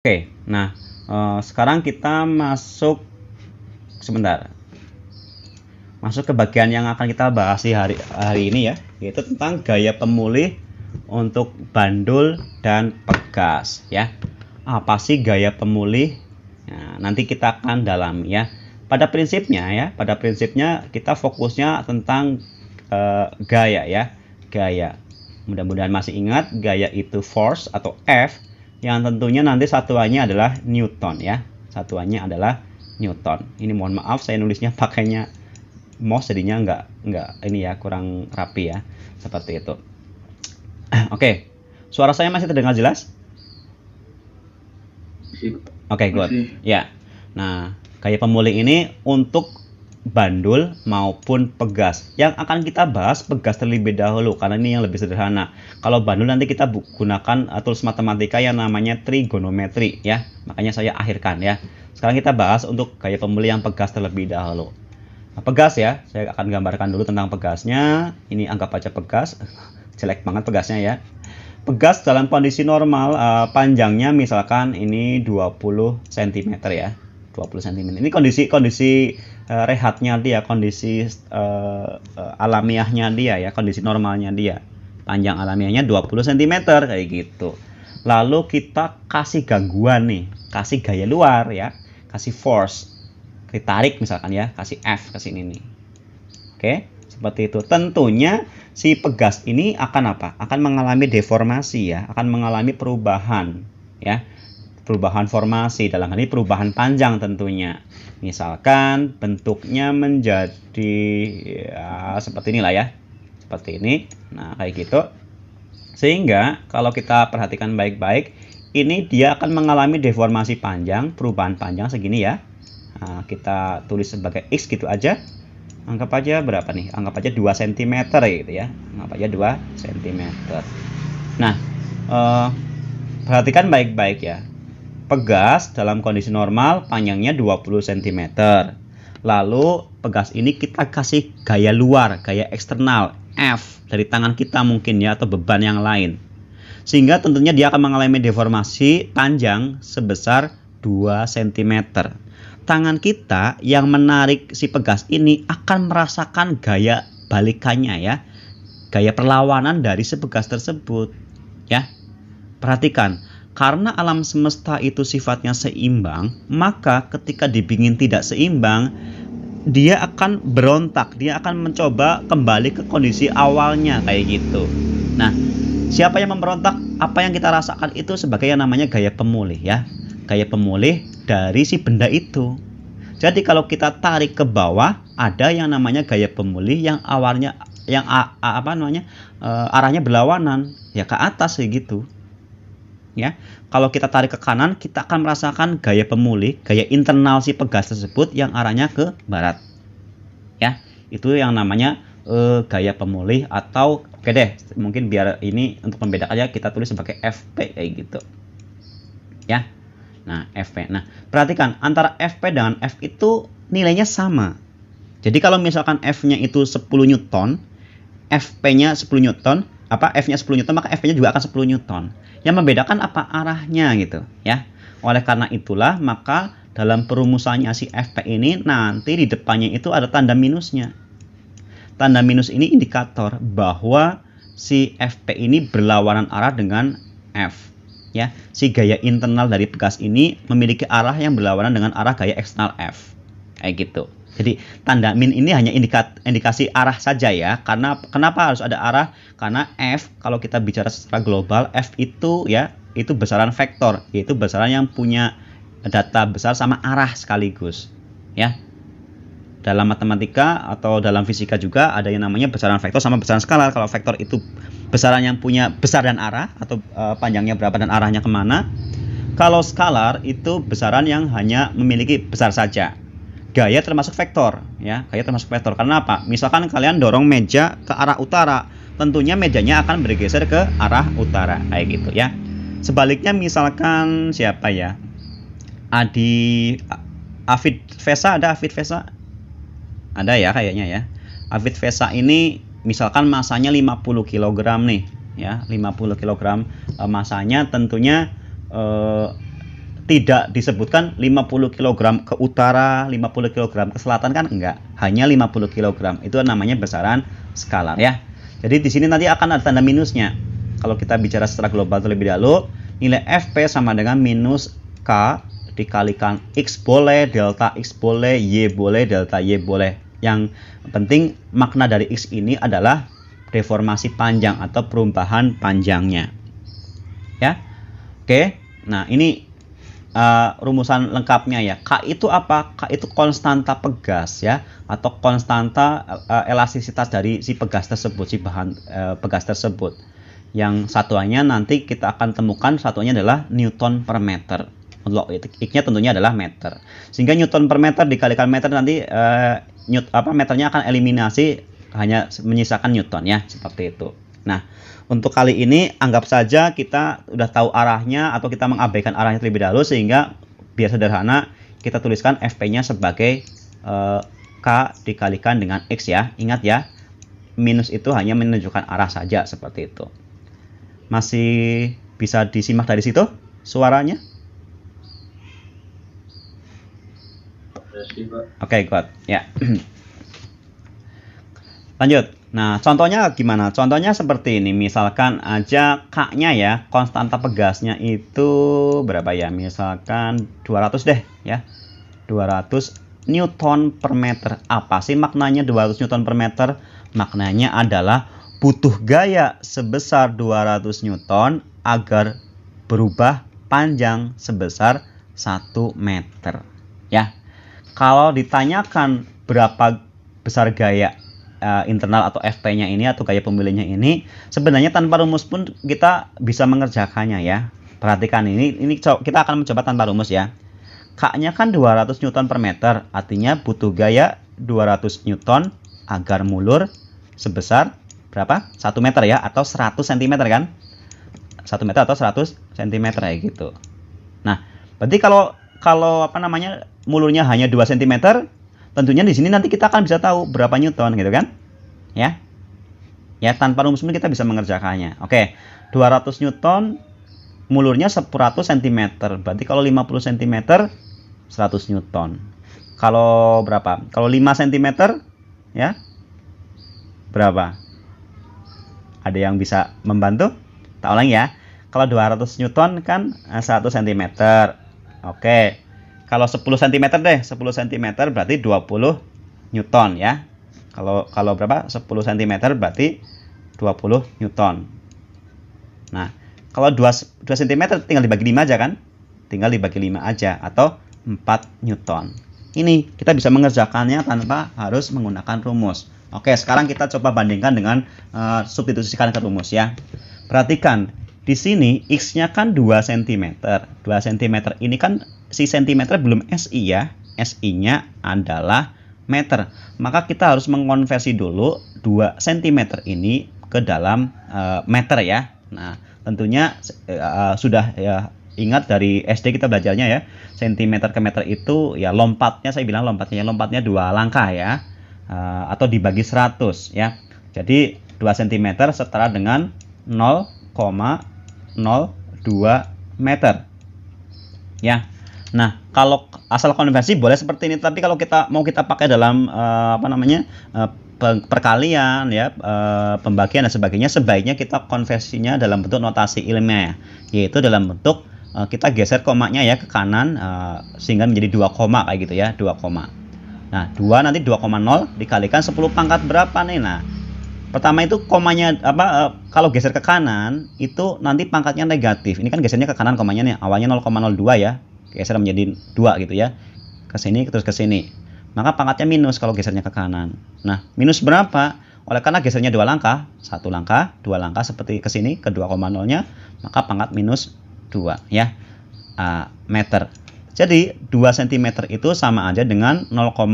Oke, nah eh, sekarang kita masuk sebentar, masuk ke bagian yang akan kita bahas di hari hari ini ya, yaitu tentang gaya pemulih untuk bandul dan pegas ya. Apa sih gaya pemulih? Nah, nanti kita akan dalam ya. Pada prinsipnya ya, pada prinsipnya kita fokusnya tentang eh, gaya ya, gaya. Mudah-mudahan masih ingat gaya itu force atau F yang tentunya nanti satuannya adalah Newton ya. Satuannya adalah Newton. Ini mohon maaf saya nulisnya pakainya mouse jadinya nggak nggak ini ya kurang rapi ya seperti itu. Oke, okay. suara saya masih terdengar jelas? Oke, okay, good. Ya. Nah, kayak pemulih ini untuk bandul maupun pegas. Yang akan kita bahas pegas terlebih dahulu karena ini yang lebih sederhana. Kalau bandul nanti kita gunakan uh, tools matematika yang namanya trigonometri ya. Makanya saya akhirkan ya. Sekarang kita bahas untuk gaya yang pegas terlebih dahulu. Nah, pegas ya, saya akan gambarkan dulu tentang pegasnya. Ini anggap aja pegas. Jelek banget pegasnya ya. Pegas dalam kondisi normal uh, panjangnya misalkan ini 20 cm ya. 20 cm. Ini kondisi kondisi uh, rehatnya dia, kondisi uh, alamiahnya dia ya, kondisi normalnya dia. Panjang alamiahnya 20 cm kayak gitu. Lalu kita kasih gangguan nih, kasih gaya luar ya, kasih force. Ditarik misalkan ya, kasih F ke sini nih. Oke. seperti itu. Tentunya si pegas ini akan apa? Akan mengalami deformasi ya, akan mengalami perubahan ya perubahan formasi dalam hal ini perubahan panjang tentunya misalkan bentuknya menjadi ya, seperti inilah ya seperti ini nah kayak gitu sehingga kalau kita perhatikan baik-baik ini dia akan mengalami deformasi panjang perubahan panjang segini ya nah, kita tulis sebagai X gitu aja anggap aja berapa nih anggap aja 2 cm gitu ya anggap aja 2 cm nah eh, perhatikan baik-baik ya Pegas dalam kondisi normal panjangnya 20 cm. Lalu pegas ini kita kasih gaya luar, gaya eksternal F dari tangan kita mungkin ya atau beban yang lain. Sehingga tentunya dia akan mengalami deformasi panjang sebesar 2 cm. Tangan kita yang menarik si pegas ini akan merasakan gaya balikannya ya. Gaya perlawanan dari si pegas tersebut ya. Perhatikan, karena alam semesta itu sifatnya seimbang, maka ketika dibingin tidak seimbang, dia akan berontak, dia akan mencoba kembali ke kondisi awalnya kayak gitu. Nah, siapa yang memberontak? Apa yang kita rasakan itu sebagai yang namanya gaya pemulih ya. Gaya pemulih dari si benda itu. Jadi kalau kita tarik ke bawah, ada yang namanya gaya pemulih yang awalnya yang apa namanya? E, arahnya berlawanan ya ke atas kayak gitu ya. Kalau kita tarik ke kanan, kita akan merasakan gaya pemulih, gaya internal si pegas tersebut yang arahnya ke barat. Ya, itu yang namanya uh, gaya pemulih atau oke okay deh, mungkin biar ini untuk aja ya, kita tulis sebagai FP kayak gitu. Ya. Nah, FP. Nah, perhatikan antara FP dengan F itu nilainya sama. Jadi kalau misalkan F-nya itu 10 Newton, FP-nya 10 Newton, apa F-nya 10 Newton maka F-nya juga akan 10 Newton. Yang membedakan apa arahnya gitu ya. Oleh karena itulah maka dalam perumusannya si FP ini nanti di depannya itu ada tanda minusnya. Tanda minus ini indikator bahwa si FP ini berlawanan arah dengan F. Ya, si gaya internal dari gas ini memiliki arah yang berlawanan dengan arah gaya eksternal F. Kayak gitu. Jadi tanda min ini hanya indikat, indikasi arah saja ya. Karena kenapa harus ada arah? Karena f kalau kita bicara secara global f itu ya itu besaran vektor, yaitu besaran yang punya data besar sama arah sekaligus. Ya. Dalam matematika atau dalam fisika juga ada yang namanya besaran vektor sama besaran skalar. Kalau vektor itu besaran yang punya besar dan arah atau uh, panjangnya berapa dan arahnya kemana. Kalau skalar itu besaran yang hanya memiliki besar saja gaya termasuk vektor ya gaya termasuk vektor karena apa misalkan kalian dorong meja ke arah utara tentunya mejanya akan bergeser ke arah utara kayak gitu ya sebaliknya misalkan siapa ya Adi Avid Vesa ada Avid Vesa ada ya kayaknya ya Avid Vesa ini misalkan masanya 50 kg nih ya 50 kg e, masanya tentunya eh, tidak disebutkan 50 kg ke utara, 50 kg ke selatan kan enggak. Hanya 50 kg. Itu namanya besaran skalar ya. Jadi di sini nanti akan ada tanda minusnya. Kalau kita bicara secara global terlebih dahulu, nilai FP sama dengan minus K dikalikan X boleh, delta X boleh, Y boleh, delta Y boleh. Yang penting makna dari X ini adalah deformasi panjang atau perubahan panjangnya. Ya. Oke. Nah, ini uh, rumusan lengkapnya ya. K itu apa? K itu konstanta pegas ya atau konstanta uh, elastisitas dari si pegas tersebut, si bahan uh, pegas tersebut. Yang satuannya nanti kita akan temukan satuannya adalah newton per meter. untuk iknya tentunya adalah meter. Sehingga newton per meter dikalikan meter nanti uh, newt, apa meternya akan eliminasi hanya menyisakan newton ya, seperti itu. Nah, untuk kali ini anggap saja kita udah tahu arahnya atau kita mengabaikan arahnya terlebih dahulu sehingga biar sederhana kita tuliskan FP-nya sebagai e, K dikalikan dengan X ya. Ingat ya, minus itu hanya menunjukkan arah saja seperti itu. Masih bisa disimak dari situ suaranya? Oke, okay, good. Ya. Lanjut. Nah, contohnya gimana? Contohnya seperti ini. Misalkan aja K-nya ya, konstanta pegasnya itu berapa ya? Misalkan 200 deh ya. 200 Newton per meter. Apa sih maknanya 200 Newton per meter? Maknanya adalah butuh gaya sebesar 200 Newton agar berubah panjang sebesar 1 meter. Ya. Kalau ditanyakan berapa besar gaya uh, internal atau FP-nya ini atau gaya pemilihnya ini sebenarnya tanpa rumus pun kita bisa mengerjakannya ya. Perhatikan ini ini kita akan mencoba tanpa rumus ya. K-nya kan 200 Newton per meter, artinya butuh gaya 200 Newton agar mulur sebesar berapa? 1 meter ya atau 100 cm kan? 1 meter atau 100 cm ya gitu. Nah, berarti kalau kalau apa namanya mulurnya hanya 2 cm tentunya di sini nanti kita akan bisa tahu berapa newton gitu kan ya ya tanpa rumus pun kita bisa mengerjakannya oke 200 newton mulurnya 100 cm berarti kalau 50 cm 100 newton kalau berapa kalau 5 cm ya berapa ada yang bisa membantu tak ulang ya kalau 200 newton kan 1 eh, cm oke kalau 10 cm deh, 10 cm berarti 20 Newton ya. Kalau kalau berapa? 10 cm berarti 20 Newton. Nah, kalau 2, 2 cm tinggal dibagi 5 aja kan? Tinggal dibagi 5 aja atau 4 Newton. Ini kita bisa mengerjakannya tanpa harus menggunakan rumus. Oke, sekarang kita coba bandingkan dengan uh, substitusikan ke rumus ya. Perhatikan, di sini X-nya kan 2 cm. 2 cm ini kan si cm belum SI ya. SI-nya adalah meter. Maka kita harus mengkonversi dulu 2 cm ini ke dalam uh, meter ya. Nah, tentunya uh, sudah ya ingat dari SD kita belajarnya ya cm ke meter itu ya lompatnya saya bilang lompatnya ya, lompatnya dua langkah ya eh, atau dibagi 100 ya jadi 2 cm setara dengan 0,1 meter. Ya. Nah, kalau asal konversi boleh seperti ini, tapi kalau kita mau kita pakai dalam uh, apa namanya? Uh, perkalian ya eh, pembagian dan sebagainya sebaiknya kita konversinya dalam bentuk notasi ilmiah ya. yaitu dalam bentuk kita geser komanya ya ke kanan sehingga menjadi dua koma kayak gitu ya dua koma nah dua nanti 2,0 dikalikan 10 pangkat berapa nih nah Pertama itu komanya apa uh, kalau geser ke kanan itu nanti pangkatnya negatif. Ini kan gesernya ke kanan komanya nih. Awalnya 0,02 ya. Geser menjadi 2 gitu ya. Ke sini terus ke sini. Maka pangkatnya minus kalau gesernya ke kanan. Nah, minus berapa? Oleh karena gesernya dua langkah, satu langkah, dua langkah seperti ke sini ke 2,0-nya, maka pangkat minus 2 ya. Uh, meter. Jadi 2 cm itu sama aja dengan 0,02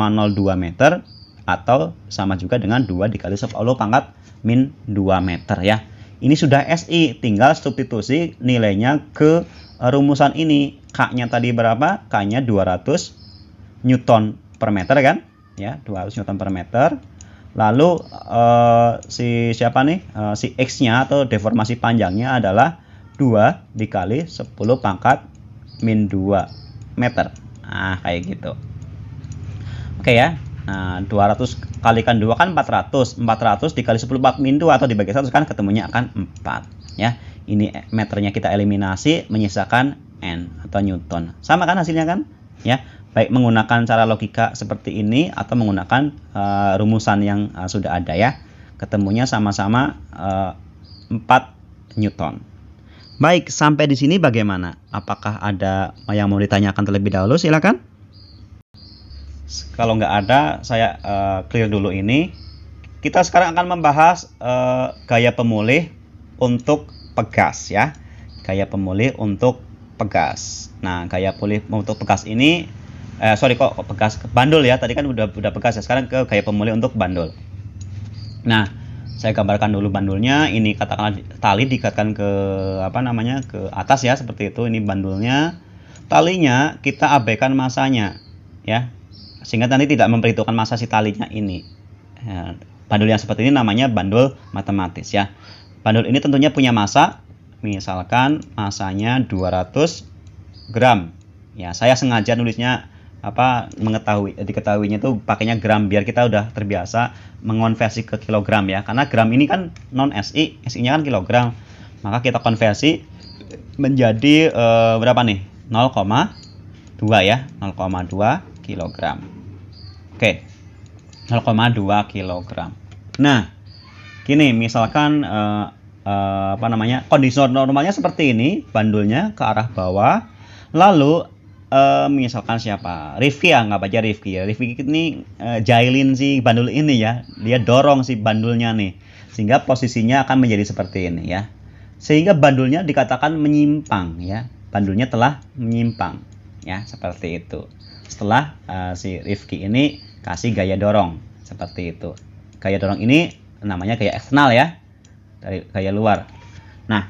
meter atau sama juga dengan 2 dikali 10 pangkat min 2 meter ya. Ini sudah SI, tinggal substitusi nilainya ke rumusan ini. K-nya tadi berapa? K-nya 200 Newton per meter kan? Ya, 200 Newton per meter. Lalu uh, si siapa nih? Uh, si X-nya atau deformasi panjangnya adalah 2 dikali 10 pangkat min 2 meter. Nah, kayak gitu. Oke ya, Nah, 200 kalikan 2 kan 400. 400 dikali 10 min pintu atau dibagi 100 kan ketemunya akan 4. Ya, ini meternya kita eliminasi menyisakan N atau Newton. Sama kan hasilnya kan? Ya, baik menggunakan cara logika seperti ini atau menggunakan uh, rumusan yang uh, sudah ada ya. Ketemunya sama-sama uh, eh, 4 Newton. Baik, sampai di sini bagaimana? Apakah ada yang mau ditanyakan terlebih dahulu? Silakan. Kalau nggak ada, saya uh, clear dulu ini. Kita sekarang akan membahas uh, gaya pemulih untuk pegas ya. Gaya pemulih untuk pegas. Nah, gaya pemulih untuk pegas ini eh, sorry kok pegas bandul ya tadi kan udah udah pegas ya sekarang ke gaya pemulih untuk bandul nah saya gambarkan dulu bandulnya ini katakanlah tali diikatkan ke apa namanya ke atas ya seperti itu ini bandulnya talinya kita abaikan masanya ya sehingga nanti tidak memperhitungkan masa si talinya ini. Ya, bandul yang seperti ini namanya bandul matematis ya. Bandul ini tentunya punya masa, misalkan masanya 200 gram. Ya, saya sengaja nulisnya apa mengetahui diketahuinya itu pakainya gram biar kita udah terbiasa mengonversi ke kilogram ya karena gram ini kan non SI SI-nya kan kilogram maka kita konversi menjadi e, berapa nih 0,2 ya 0,2 kilogram Oke. 0,2 kg. Nah, gini misalkan uh, uh, apa namanya? kondisi normalnya seperti ini, bandulnya ke arah bawah. Lalu uh, misalkan siapa? Rifki ya, nggak aja Rifki ya. Rifki ini uh, jailin si bandul ini ya. Dia dorong si bandulnya nih. Sehingga posisinya akan menjadi seperti ini ya. Sehingga bandulnya dikatakan menyimpang ya. Bandulnya telah menyimpang ya, seperti itu. Setelah uh, si Rifki ini kasih gaya dorong seperti itu. Gaya dorong ini namanya gaya eksternal ya, dari gaya luar. Nah,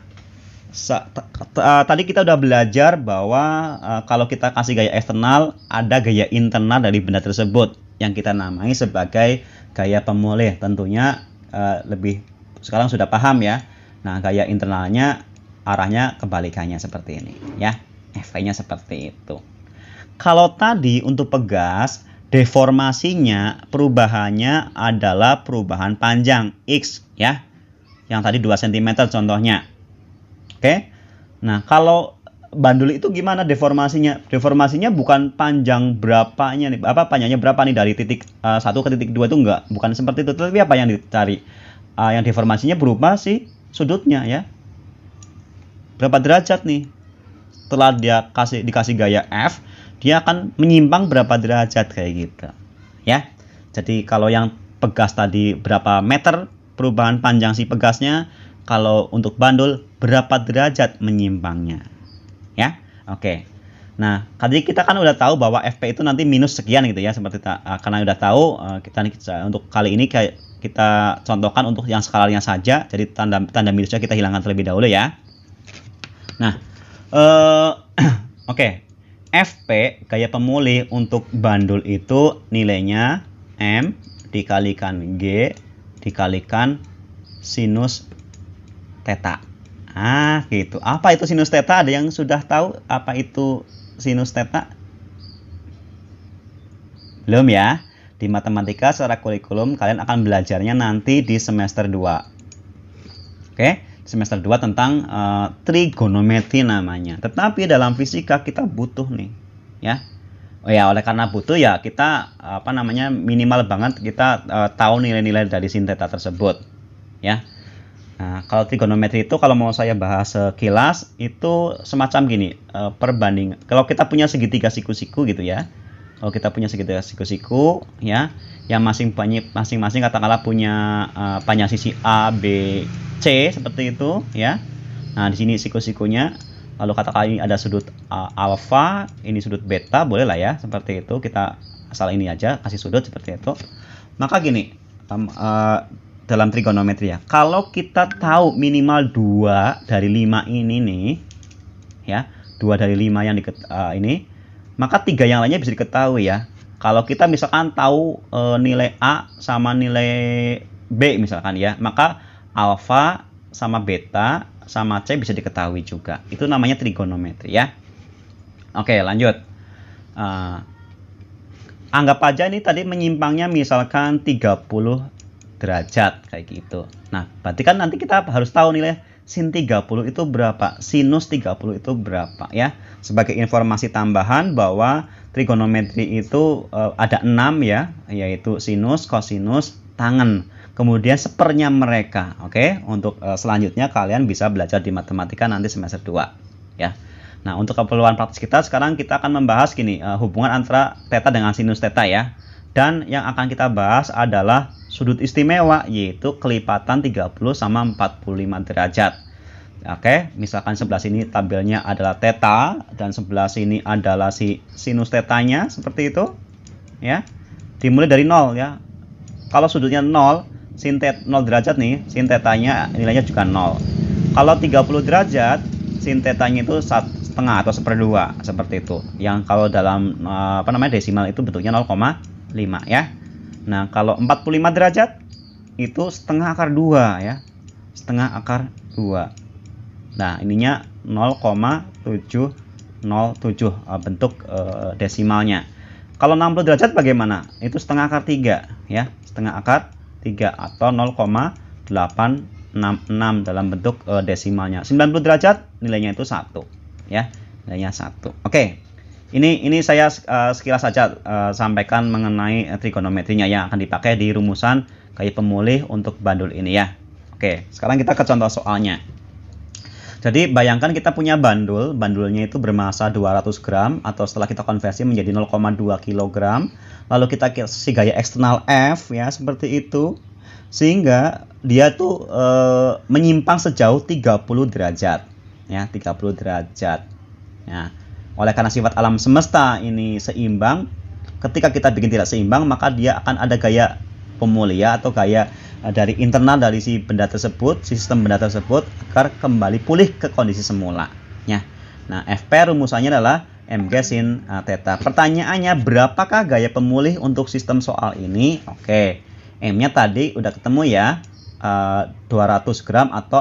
eh, tadi kita udah belajar bahwa eh, kalau kita kasih gaya eksternal ada gaya internal dari benda tersebut yang kita namai sebagai gaya pemulih. Tentunya eh, lebih sekarang sudah paham ya. Nah, gaya internalnya arahnya kebalikannya seperti ini ya. Efeknya seperti itu. Kalau tadi untuk pegas deformasinya perubahannya adalah perubahan panjang x ya yang tadi 2 cm contohnya oke nah kalau bandul itu gimana deformasinya deformasinya bukan panjang berapanya nih apa panjangnya berapa nih dari titik uh, ke titik 2 itu enggak bukan seperti itu tapi apa yang dicari uh, yang deformasinya berupa si sudutnya ya berapa derajat nih setelah dia kasih dikasih gaya f dia akan menyimpang berapa derajat kayak gitu ya jadi kalau yang pegas tadi berapa meter perubahan panjang si pegasnya kalau untuk bandul berapa derajat menyimpangnya ya oke Nah, tadi kita kan udah tahu bahwa FP itu nanti minus sekian gitu ya, seperti ta eh, karena udah tahu eh, kita, untuk kali ini kayak kita contohkan untuk yang skalarnya saja, jadi tanda tanda minusnya kita hilangkan terlebih dahulu ya. Nah, eh, oke, okay. FP gaya pemulih untuk bandul itu nilainya M dikalikan G dikalikan sinus teta. Ah, gitu. Apa itu sinus teta? Ada yang sudah tahu apa itu sinus teta? Belum ya? Di matematika secara kurikulum kalian akan belajarnya nanti di semester 2. Oke semester 2 tentang uh, trigonometri namanya. Tetapi dalam fisika kita butuh nih, ya. Oh ya, oleh karena butuh ya kita apa namanya minimal banget kita uh, tahu nilai-nilai dari sinteta tersebut, ya. Nah, kalau trigonometri itu kalau mau saya bahas sekilas itu semacam gini, uh, perbanding. Kalau kita punya segitiga siku-siku gitu ya, kalau oh, kita punya segitiga ya, siku-siku ya yang masing-masing masing-masing katakanlah punya uh, eh, panjang sisi A, B, C seperti itu ya. Nah, di sini siku-sikunya lalu katakan ini ada sudut uh, alfa, ini sudut beta, boleh lah ya seperti itu. Kita asal ini aja kasih sudut seperti itu. Maka gini, um, uh, dalam trigonometri ya. Kalau kita tahu minimal dua dari lima ini nih ya, dua dari lima yang di uh, eh, ini maka tiga yang lainnya bisa diketahui ya. Kalau kita misalkan tahu e, nilai A sama nilai B misalkan ya, maka alfa sama beta sama C bisa diketahui juga. Itu namanya trigonometri ya. Oke, lanjut. E, anggap aja ini tadi menyimpangnya misalkan 30 derajat kayak gitu. Nah, berarti kan nanti kita harus tahu nilai sin 30 itu berapa, sinus 30 itu berapa ya. Sebagai informasi tambahan bahwa trigonometri itu uh, ada 6 ya, yaitu sinus, kosinus, tangen. Kemudian sepernya mereka, oke? Okay? Untuk uh, selanjutnya kalian bisa belajar di matematika nanti semester 2 ya. Nah, untuk keperluan praktis kita sekarang kita akan membahas gini, uh, hubungan antara teta dengan sinus teta ya. Dan yang akan kita bahas adalah sudut istimewa yaitu kelipatan 30 sama 45 derajat. Oke, misalkan sebelah sini tabelnya adalah teta dan sebelah sini adalah si sinus tetanya seperti itu. Ya. Dimulai dari 0 ya. Kalau sudutnya 0, sin 0 derajat nih, sin tetanya nilainya juga 0. Kalau 30 derajat, sin tetanya itu setengah atau seperdua seperti itu. Yang kalau dalam eh, apa namanya desimal itu bentuknya 0, 5 ya. Nah, kalau 45 derajat itu setengah akar 2 ya. Setengah akar 2. Nah, ininya 0,707 eh, bentuk eh, desimalnya. Kalau 60 derajat bagaimana? Itu setengah akar 3 ya, setengah akar 3 atau 0,866 dalam bentuk eh, desimalnya. 90 derajat nilainya itu satu ya, nilainya satu. Oke ini ini saya uh, sekilas saja uh, sampaikan mengenai trigonometrinya yang akan dipakai di rumusan kayu pemulih untuk bandul ini ya. Oke, sekarang kita ke contoh soalnya. Jadi bayangkan kita punya bandul, bandulnya itu bermassa 200 gram atau setelah kita konversi menjadi 0,2 kg. Lalu kita kasih gaya eksternal F ya seperti itu sehingga dia tuh e, menyimpang sejauh 30 derajat ya 30 derajat. Ya. Oleh karena sifat alam semesta ini seimbang, ketika kita bikin tidak seimbang, maka dia akan ada gaya pemulia atau gaya eh, dari internal dari si benda tersebut, sistem benda tersebut agar kembali pulih ke kondisi semula. Ya. Nah, FP rumusannya adalah mg sin eh, theta. Pertanyaannya berapakah gaya pemulih untuk sistem soal ini? Oke. M-nya tadi udah ketemu ya. 200 eh, gram atau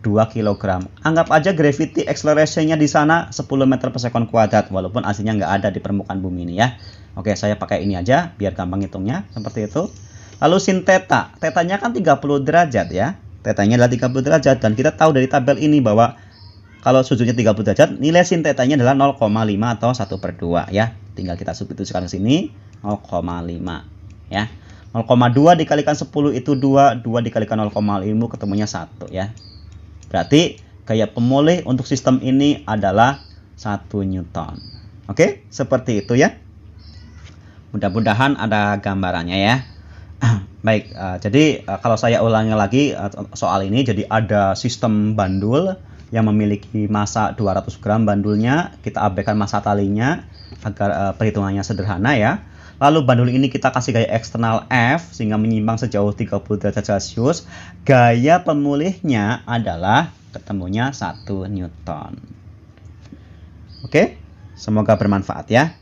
2 kg. Anggap aja gravity acceleration-nya di sana 10 meter per sekon kuadrat, walaupun aslinya nggak ada di permukaan bumi ini ya. Oke, saya pakai ini aja, biar gampang hitungnya, seperti itu. Lalu sin theta, tetanya kan 30 derajat ya. Tetanya adalah 30 derajat, dan kita tahu dari tabel ini bahwa kalau sudutnya 30 derajat, nilai sin tetanya adalah 0,5 atau 1 per 2 ya. Tinggal kita substitusikan ke sini, 0,5 ya. 0,2 dikalikan 10 itu 2, 2 dikalikan 0,5 ketemunya 1 ya. Berarti gaya pemulih untuk sistem ini adalah satu Newton. Oke, seperti itu ya. Mudah-mudahan ada gambarannya ya. Baik, eh, jadi eh, kalau saya ulangi lagi eh, soal ini, jadi ada sistem bandul yang memiliki massa 200 gram bandulnya, kita abaikan massa talinya agar perhitungannya sederhana ya. Lalu bandul ini kita kasih gaya eksternal F sehingga menyimpang sejauh 30 derajat Celcius. Gaya pemulihnya adalah ketemunya 1 Newton. Oke, semoga bermanfaat ya.